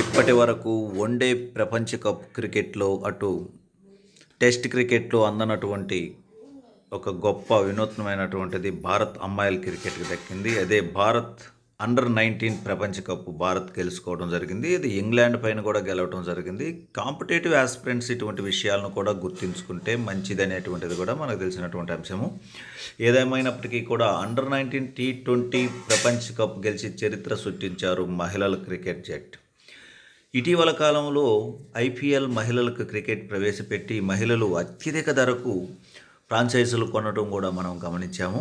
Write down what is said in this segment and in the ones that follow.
ఇప్పటి వరకు వన్డే ప్రపంచ కప్ క్రికెట్లో అటు టెస్ట్ క్రికెట్లో అందనటువంటి ఒక గొప్ప వినూత్నమైనటువంటిది భారత్ అమ్మాయిల క్రికెట్కి దక్కింది అదే భారత్ అండర్ నైన్టీన్ ప్రపంచ కప్ భారత్ గెలుచుకోవడం జరిగింది ఇది ఇంగ్లాండ్ పైన కూడా గెలవడం జరిగింది కాంపిటేటివ్ ఆస్పిరెంట్స్ ఇటువంటి విషయాలను కూడా గుర్తించుకుంటే మంచిదనేటువంటిది కూడా మనకు తెలిసినటువంటి అంశము ఏదేమైనప్పటికీ కూడా అండర్ నైన్టీన్ టీ ట్వంటీ ప్రపంచ కప్ గెలిచి చరిత్ర సృష్టించారు మహిళల క్రికెట్ జట్టు ఇటీవల కాలంలో ఐపీఎల్ మహిళలకు క్రికెట్ ప్రవేశపెట్టి మహిళలు అత్యధిక ధరకు ఫ్రాంచైజీలు కొనడం కూడా మనం గమనించాము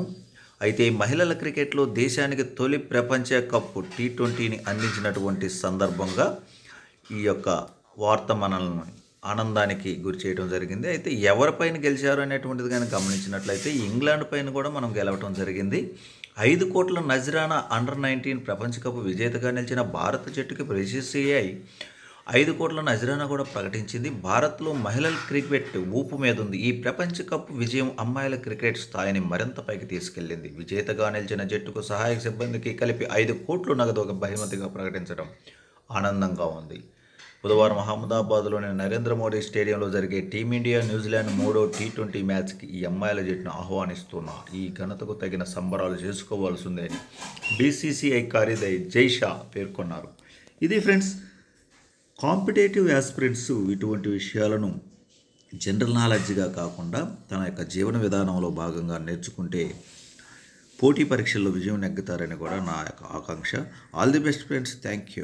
అయితే మహిళల క్రికెట్లో దేశానికి తొలి ప్రపంచ కప్పు టీ ట్వంటీని అందించినటువంటి సందర్భంగా ఈ యొక్క వార్త మనల్ని ఆనందానికి గురి చేయడం జరిగింది అయితే ఎవరిపైన గెలిచారు అనేటువంటిది కానీ గమనించినట్లయితే ఇంగ్లాండ్ పైన కూడా మనం గెలవటం జరిగింది ఐదు కోట్ల నజరానా అండర్ నైన్టీన్ ప్రపంచ కప్ విజేతగా నిలిచిన భారత జట్టుకి ప్రసిసిఐ ఐదు కోట్ల నజరానా కూడా ప్రకటించింది భారత్లో మహిళల క్రికెట్ ఊపు మీద ఉంది ఈ ప్రపంచ కప్ విజయం అమ్మాయిల క్రికెట్ స్థాయిని మరింత పైకి తీసుకెళ్లింది విజేతగా నిలిచిన జట్టుకు సహాయక సిబ్బందికి కలిపి ఐదు కోట్లు నగదు ఒక బహిమతిగా ప్రకటించడం ఆనందంగా ఉంది బుధవారం అహ్మదాబాద్లోని నరేంద్ర మోడీ స్టేడియంలో జరిగే టీమిండియా న్యూజిలాండ్ మూడో టీ ట్వంటీ మ్యాచ్కి ఈ అమ్మాయిల జట్టును ఆహ్వానిస్తున్నారు ఈ ఘనతకు తగిన సంబరాలు చేసుకోవాల్సిందే అని బీసీసీఐ కార్యదర్శి జైషా పేర్కొన్నారు ఇది ఫ్రెండ్స్ కాంపిటేటివ్ యాస్పిరెంట్స్ ఇటువంటి విషయాలను జనరల్ నాలెడ్జ్గా కాకుండా తన యొక్క జీవన విధానంలో భాగంగా నేర్చుకుంటే పోటీ పరీక్షల్లో విజయం నెగ్గుతారని కూడా నా యొక్క ఆకాంక్ష all the best friends thank you